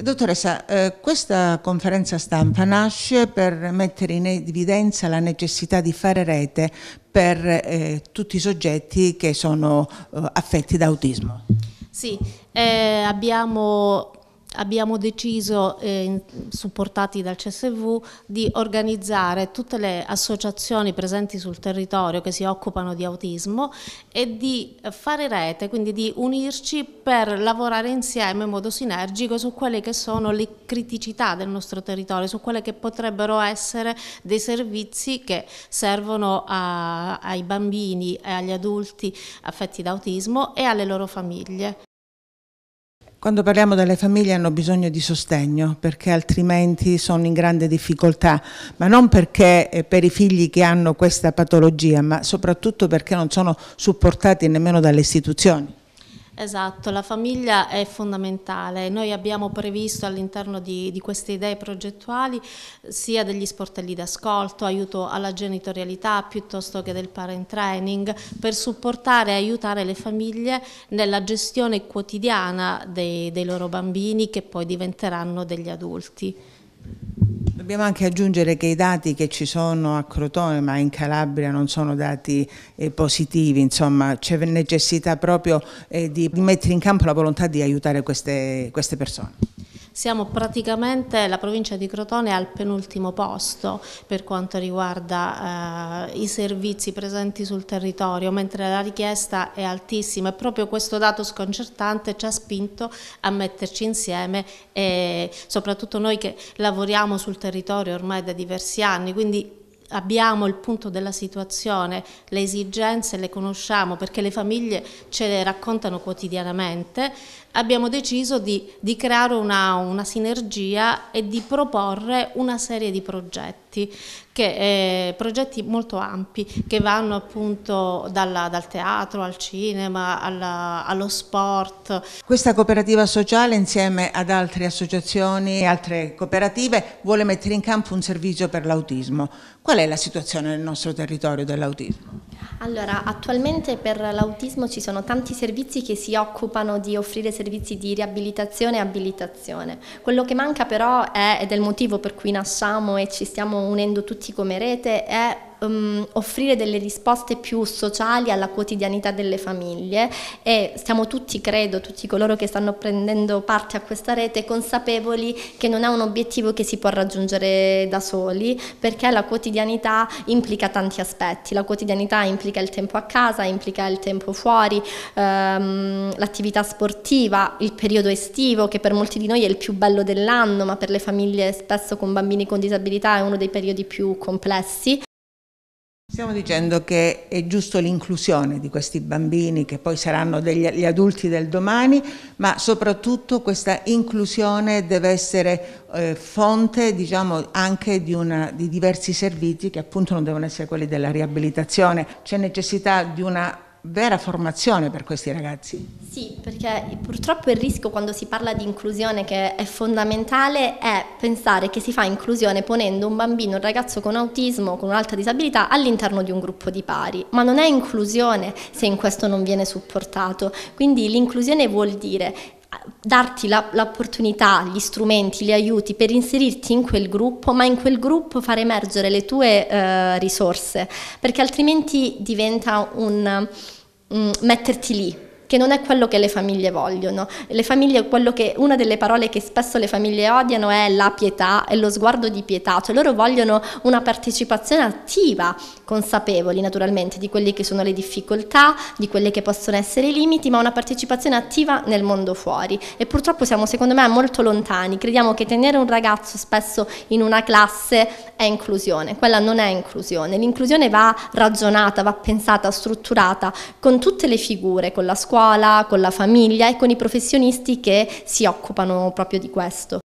Dottoressa, eh, questa conferenza stampa nasce per mettere in evidenza la necessità di fare rete per eh, tutti i soggetti che sono eh, affetti da autismo. Sì, eh, abbiamo abbiamo deciso, eh, supportati dal CSV, di organizzare tutte le associazioni presenti sul territorio che si occupano di autismo e di fare rete, quindi di unirci per lavorare insieme in modo sinergico su quelle che sono le criticità del nostro territorio, su quelle che potrebbero essere dei servizi che servono a, ai bambini e agli adulti affetti da autismo e alle loro famiglie. Quando parliamo delle famiglie hanno bisogno di sostegno perché altrimenti sono in grande difficoltà, ma non perché eh, per i figli che hanno questa patologia, ma soprattutto perché non sono supportati nemmeno dalle istituzioni. Esatto, la famiglia è fondamentale. Noi abbiamo previsto all'interno di, di, queste idee progettuali eh, sia degli sportelli d'ascolto, aiuto alla genitorialità piuttosto che del parent training per supportare e aiutare le famiglie nella gestione quotidiana dei, dei loro bambini che poi diventeranno degli adulti. Dobbiamo anche aggiungere che i dati che ci sono a Crotone, ma in Calabria, non sono dati eh, positivi, insomma c'è necessità proprio eh, di mettere in campo la volontà di aiutare queste, queste persone. Siamo praticamente, la provincia di Crotone è al penultimo posto per quanto riguarda eh, i servizi presenti sul territorio, mentre la richiesta è altissima e proprio questo dato sconcertante ci ha spinto a metterci insieme e soprattutto noi che lavoriamo sul territorio ormai da diversi anni, quindi abbiamo il punto della situazione, le esigenze le conosciamo perché le famiglie ce le raccontano quotidianamente, abbiamo deciso di, di creare una, una sinergia e di proporre una serie di progetti che eh, progetti molto ampi che vanno appunto dalla, dal teatro al cinema alla, allo sport. Questa cooperativa sociale insieme ad altre associazioni e altre cooperative vuole mettere in campo un servizio per l'autismo. Qual è la situazione nel nostro territorio dell'autismo? Allora, attualmente per l'autismo ci sono tanti servizi che si occupano di offrire servizi di riabilitazione e abilitazione. Quello che manca però è, ed è il motivo per cui nasciamo e ci stiamo unendo tutti come rete, è um, offrire delle risposte più sociali alla quotidianità delle famiglie e siamo tutti, credo, tutti coloro che stanno prendendo parte a questa rete consapevoli che non è un obiettivo che si può raggiungere da soli perché la quotidianità implica tanti aspetti, la quotidianità implica il tempo a casa, implica il tempo fuori, um, l'attività sportiva, il periodo estivo che per molti di noi è il più bello dell'anno ma per le famiglie spesso con bambini con disabilità è uno dei periodi più complessi Stiamo dicendo che è giusto l'inclusione di questi bambini che poi saranno degli, gli adulti del domani, ma soprattutto questa inclusione deve essere eh, fonte diciamo, anche di, una, di diversi servizi che appunto non devono essere quelli della riabilitazione. C'è necessità di una vera formazione per questi ragazzi. Sì, perché purtroppo il rischio quando si parla di inclusione che è fondamentale è pensare che si fa inclusione ponendo un bambino, un ragazzo con autismo, con un'alta disabilità all'interno di un gruppo di pari, ma non è inclusione se in questo non viene supportato. Quindi l'inclusione vuol dire darti l'opportunità, gli strumenti, gli aiuti per inserirti in quel gruppo, ma in quel gruppo far emergere le tue eh, risorse, perché altrimenti diventa un Mm, metterti lì che non è quello che le famiglie vogliono. Le famiglie, quello che, una delle parole che spesso le famiglie odiano è la pietà, è lo sguardo di pietà, cioè loro vogliono una partecipazione attiva, consapevoli naturalmente di quelle che sono le difficoltà, di quelle che possono essere i limiti, ma una partecipazione attiva nel mondo fuori. E purtroppo siamo secondo me molto lontani, crediamo che tenere un ragazzo spesso in una classe è inclusione, quella non è inclusione, l'inclusione va ragionata, va pensata, strutturata con tutte le figure, con la scuola, scuola, con la famiglia e con i professionisti che si occupano proprio di questo.